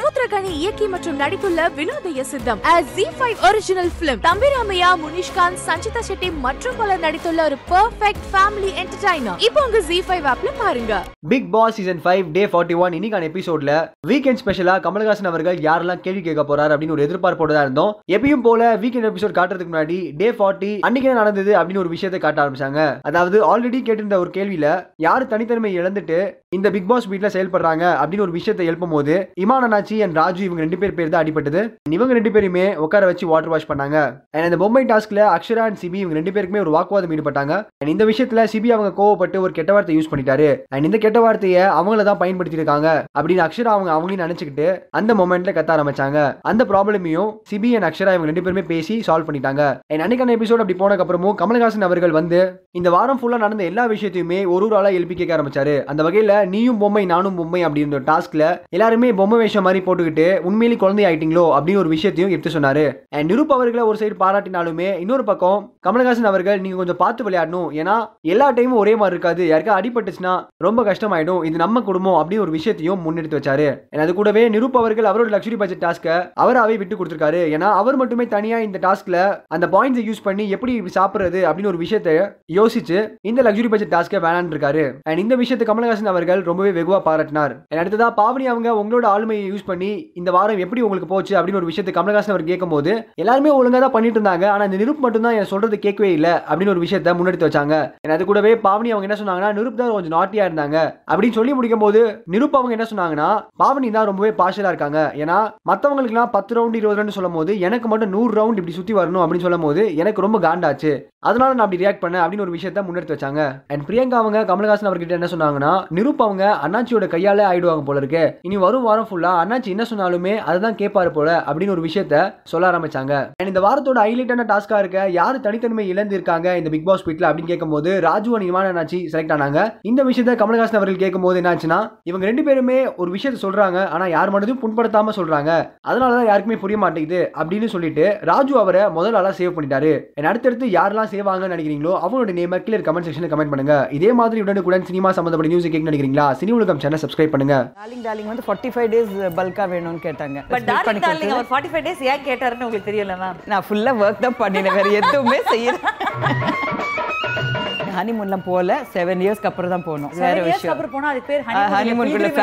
சமுத்திரகனி இயக்கி மற்றும் நடித்துள்ள Vinodhaya Sitham five original film Thambi Ramaiah Munishkanth Sanchita Shetty மற்றும் பலர் நடித்துள்ள ஒரு பெர்ஃபெக்ட் ஃபேமிலி என்டர்டைனர் இப்போ உங்க ஜி ஃபைவ் ஆப்ல பாருங்க big boss season five day forty one இன்னைக்கான எபிசோட்ல வீக்கெண்ட் ஸ்பெஷலா கமல்ஹாசன் அவர்கள் யாரெல்லாம் கேள்வி கேட்க போறாரு அப்படின்னு ஒரு எதிர்பார்ப்போட தான் இருந்தோம் எப்பயும் போல வீக்கெண்ட் எபிசோட் காட்டுறதுக்கு முன்னாடி டே ஃபார்ட்டி அன்னைக்கு நடந்தது அப்படின்னு ஒரு விஷயத்தை காட்ட ஆரம்பிச்சாங்க அதாவது ஆல்ரெடி கேட்டிருந்த ஒரு கேள்வியில யார் தனித்தன்மை இழந்துட்டு இந்த பிக் பாஸ் வீட்டில் செயல்படுறாங்க அப்படின்னு ஒரு விஷயத்தை எழுப்பும் போது இமானாச்சி அண்ட் ராஜு இவங்க ரெண்டு பேர் பேர் தான் அடிபட்டது இவங்க ரெண்டு பேருமே உட்கார வச்சு வாட்டர் வாஷ் பண்ணாங்க அண்ட் இந்த பொம்மை டாஸ்க்ல அக்ஷரா அண்ட் சிபி இவங்க ரெண்டு பேருக்குமே ஒரு வாக்குவாதம் ஈடுபட்டாங்க அண்ட் இந்த விஷயத்துல சிபி அவங்க கோவப்பட்டு ஒரு கெட்ட வார்த்தை யூஸ் பண்ணிட்டாரு அண்ட் இந்த கெட்ட வார்த்தையை அவங்கள தான் பயன்படுத்தியிருக்காங்க அப்படின்னு அக்ஷரா அவங்க அவங்களையும் நினைச்சுக்கிட்டு அந்த மொமெண்ட்ல கத்த ஆரம்பிச்சாங்க அந்த ப்ராப்ளமையும் சிபி அண்ட் அக்ஷரா இவங்க ரெண்டு பேருமே பேசி சால்வ் பண்ணிட்டாங்க அண்ட் அன்னைக்கான எபிசோட் அப்படி போனதுக்கு அப்புறமும் கமல்ஹாசன் அவர்கள் வந்து இந்த வாரம் ஃபுல்லா நடந்த எல்லா விஷயத்தையுமே ஒரு ஒரு ஆளா எழுப்பி கேட்க ஆரம்பிச்சாரு அந்த வகையில நீயும் பொம்மை நானும் பொம்மை அப்படின்ற டாஸ்க்ல எல்லாருமே பொம்மை வேஷம் மாதிரி போட்டுக்கிட்டு உண்மையிலேயே குழந்தை ஆயிட்டீங்களோ அப்படின்னு ஒரு விஷயத்தையும் எடுத்து சொன்னாரு அண்ட் நிருப் அவர்களை ஒரு சைடு பாராட்டினாலுமே இன்னொரு பக்கம் கமலஹாசன் அவர்கள் நீங்க கொஞ்சம் பார்த்து விளையாடணும் ஏன்னா எல்லா டைமும் ஒரே மாதிரி இருக்காது யாருக்கா அடிபட்டுச்சுன்னா ரொம்ப கஷ்டமாயிடும் இது நம்ம குடும்பம் அப்படின்னு ஒரு விஷயத்தையும் முன்னெடுத்து வச்சாரு அது கூடவே நிருப் அவர்கள் அவரோட லக்ஸரி பட்ஜெட் டாஸ்க்கை அவராகவே விட்டு கொடுத்துருக்காரு ஏன்னா அவர் மட்டுமே தனியா இந்த டாஸ்க்ல அந்த பாயிண்ட்ஸை யூஸ் பண்ணி எப்படி சாப்பிடுறது அப்படின்னு ஒரு விஷயத்தை யோசிச்சு இந்த லக்ஸரி பட்ஜெட் டாஸ்க்கை வேணான் இருக்காரு அண்ட் இந்த விஷயத்தை கமலஹாசன் அவர்கள் அவர்கள் ரொம்பவே வெகுவாக பாராட்டினார் அடுத்ததா பாவனி அவங்க உங்களோட ஆளுமையை யூஸ் பண்ணி இந்த வாரம் எப்படி உங்களுக்கு போச்சு அப்படின்னு ஒரு விஷயத்தை கமலஹாசன் அவர் கேட்கும்போது எல்லாருமே ஒழுங்காக தான் பண்ணிட்டு இருந்தாங்க ஆனால் இந்த நிருப் மட்டும் தான் என் சொல்றது கேட்கவே இல்லை அப்படின்னு ஒரு விஷயத்தை முன்னெடுத்து வச்சாங்க அது கூடவே பாவனி அவங்க என்ன சொன்னாங்கன்னா நிருப் தான் கொஞ்சம் நாட்டியா இருந்தாங்க அப்படின்னு சொல்லி முடிக்கும் போது நிருப் அவங்க என்ன சொன்னாங்கன்னா பாவனி தான் ரொம்பவே பாஷலாக இருக்காங்க ஏன்னா எல்லாம் பத்து ரவுண்ட் இருபது ரவுண்ட் சொல்லும் போது எனக்கு மட்டும் நூறு ரவுண்ட் இப்படி சுத்தி வரணும் அப்படின்னு சொல்லும் போது எனக்கு ரொம்ப காண்டாச்சு அதனால நான் அப்படி ரியாக்ட் பண்ணேன் அப்படின்னு ஒரு விஷயத்த முன்னெடுத்து வச்சாங்க அண்ட் பிரியங்கா அவங்க கமல்ஹாசன் அவர்கிட்ட என்ன சொன்னாங்கன்னா நிருப் திரும்ப அவங்க அண்ணாச்சியோட கையாலே ஆயிடுவாங்க போல இருக்கு இனி வரும் வாரம் ஃபுல்லா அண்ணாச்சி என்ன சொன்னாலுமே அதுதான் கேட்பாரு போல அப்படின்னு ஒரு விஷயத்த சொல்ல ஆரம்பிச்சாங்க இந்த வாரத்தோட ஹைலைட்டான டாஸ்கா இருக்க யார் தனித்தன்மை இழந்து இருக்காங்க இந்த பிக் பாஸ் வீட்ல அப்படின்னு கேட்கும்போது ராஜு நிர்மாண அண்ணாச்சி செலக்ட் ஆனாங்க இந்த விஷயத்த கமல்ஹாசன் அவர்கள் கேட்கும்போது என்னாச்சுன்னா இவங்க ரெண்டு பேருமே ஒரு விஷயத்த சொல்றாங்க ஆனா யார் மட்டும் புண்படுத்தாம சொல்றாங்க அதனாலதான் யாருக்குமே புரிய மாட்டேங்குது அப்படின்னு சொல்லிட்டு ராஜு அவரை முதல் ஆளா சேவ் பண்ணிட்டாரு அடுத்தடுத்து யாரெல்லாம் சேவாங்கன்னு நினைக்கிறீங்களோ அவங்களோட நேம் கீழே கமெண்ட் செக்ஷன் கமெண்ட் பண்ணுங்க இதே மாதிரி உடனுக்குடன் சினிமா சம்பந்தப்பட்ட நியூஸ் கேட்க நினைக்கிறீங்க நினைக்கிறீங்களா சினி உலகம் சேனல் சப்ஸ்கிரைப் பண்ணுங்க டார்லிங் டார்லிங் வந்து ஃபார்ட்டி ஃபைவ் டேஸ் பல்கா வேணும்னு கேட்டாங்க பட் டார்லிங் டார்லிங் அவர் ஃபார்ட்டி ஃபைவ் டேஸ் ஏன் கேட்டாருன்னு உங்களுக்கு தெரியல மேம் நான் ஃபுல்லாக ஒர்க் தான் பண்ணினேன் வேறு எதுவுமே செய்யல ஹனிமூன்லாம் போகல செவன் இயர்ஸ்க்கு அப்புறம் தான் போனோம் வேற விஷயம் அப்புறம் போனால் அது பேர் ஹனிமூன்